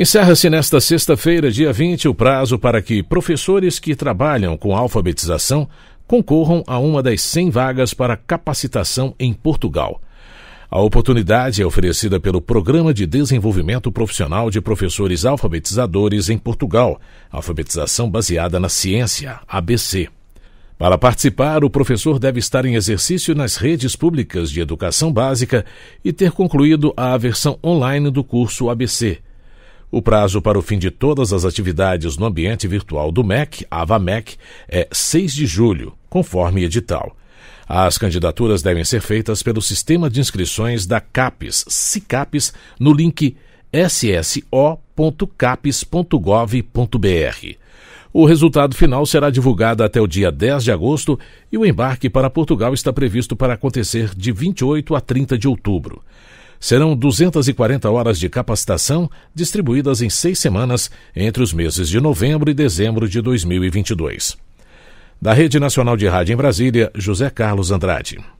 Encerra-se nesta sexta-feira, dia 20, o prazo para que professores que trabalham com alfabetização concorram a uma das 100 vagas para capacitação em Portugal. A oportunidade é oferecida pelo Programa de Desenvolvimento Profissional de Professores Alfabetizadores em Portugal, alfabetização baseada na ciência, ABC. Para participar, o professor deve estar em exercício nas redes públicas de educação básica e ter concluído a versão online do curso ABC, o prazo para o fim de todas as atividades no ambiente virtual do MEC, AvaMEC, é 6 de julho, conforme edital. As candidaturas devem ser feitas pelo sistema de inscrições da CAPES, CICAPES, no link sso.capes.gov.br. O resultado final será divulgado até o dia 10 de agosto e o embarque para Portugal está previsto para acontecer de 28 a 30 de outubro serão 240 horas de capacitação distribuídas em seis semanas entre os meses de novembro e dezembro de 2022. da rede nacional de rádio em brasília josé carlos andrade